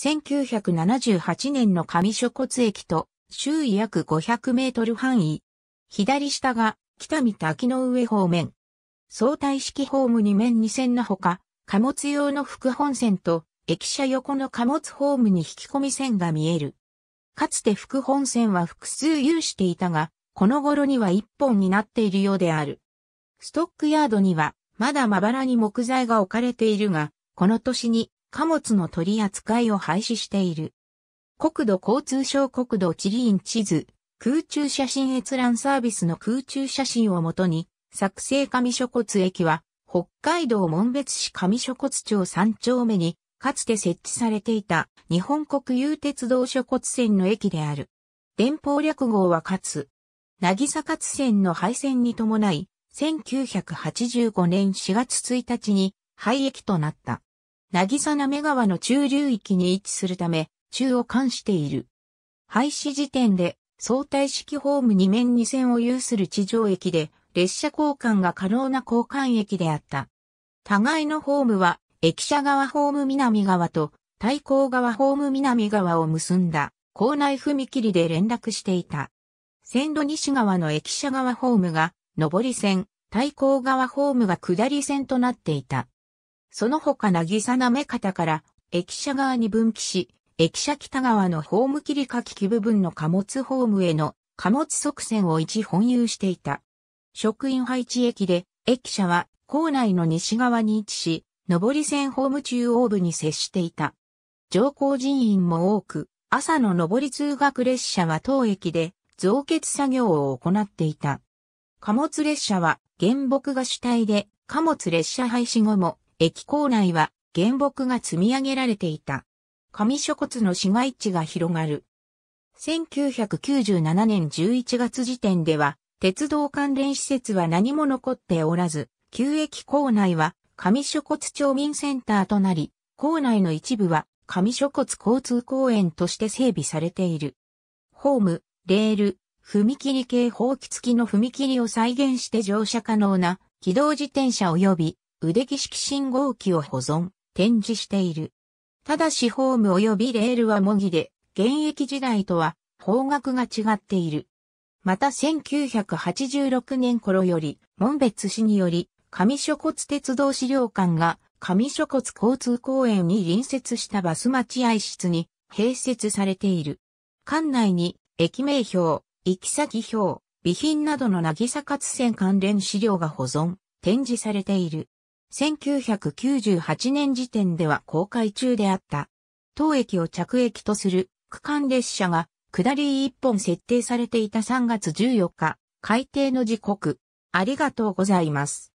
1978年の上諸骨駅と周囲約500メートル範囲。左下が北見滝の上方面。相対式ホーム2面2線のほか、貨物用の副本線と駅舎横の貨物ホームに引き込み線が見える。かつて副本線は複数有していたが、この頃には一本になっているようである。ストックヤードには、まだまばらに木材が置かれているが、この年に貨物の取り扱いを廃止している。国土交通省国土地理院地図、空中写真閲覧サービスの空中写真をもとに、作成上諸骨駅は、北海道門別市上諸骨町三丁目に、かつて設置されていた日本国有鉄道諸骨線の駅である。電報略号はかつ、渚活線の廃線に伴い、1985年4月1日に廃駅となった。渚なめ川の中流域に位置するため、中を冠している。廃止時点で、相対式ホーム2面2線を有する地上駅で、列車交換が可能な交換駅であった。互いのホームは、駅舎側ホーム南側と、対向側ホーム南側を結んだ、校内踏切で連絡していた。線路西側の駅舎側ホームが、上り線、対向側ホームが下り線となっていた。その他渚なめ方から駅舎側に分岐し、駅舎北側のホーム切り書き部分の貨物ホームへの貨物側線を一本有していた。職員配置駅で、駅舎は構内の西側に位置し、上り線ホーム中央部に接していた。乗降人員も多く、朝の上り通学列車は当駅で増結作業を行っていた。貨物列車は原木が主体で貨物列車廃止後も駅構内は原木が積み上げられていた。上諸骨の市街地が広がる。1997年11月時点では、鉄道関連施設は何も残っておらず、旧駅構内は上諸骨町民センターとなり、構内の一部は上諸骨交通公園として整備されている。ホーム、レール、踏切系放棄付きの踏切を再現して乗車可能な機動自転車及び腕儀式信号機を保存、展示している。ただしホーム及びレールは模擬で、現役時代とは方角が違っている。また1986年頃より、門別市により、上諸骨鉄道資料館が上諸骨交通公園に隣接したバス待合室に併設されている。館内に駅名表、行き先表、備品などの渚活線関連資料が保存、展示されている。1998年時点では公開中であった。当駅を着駅とする区間列車が下り1本設定されていた3月14日、改定の時刻。ありがとうございます。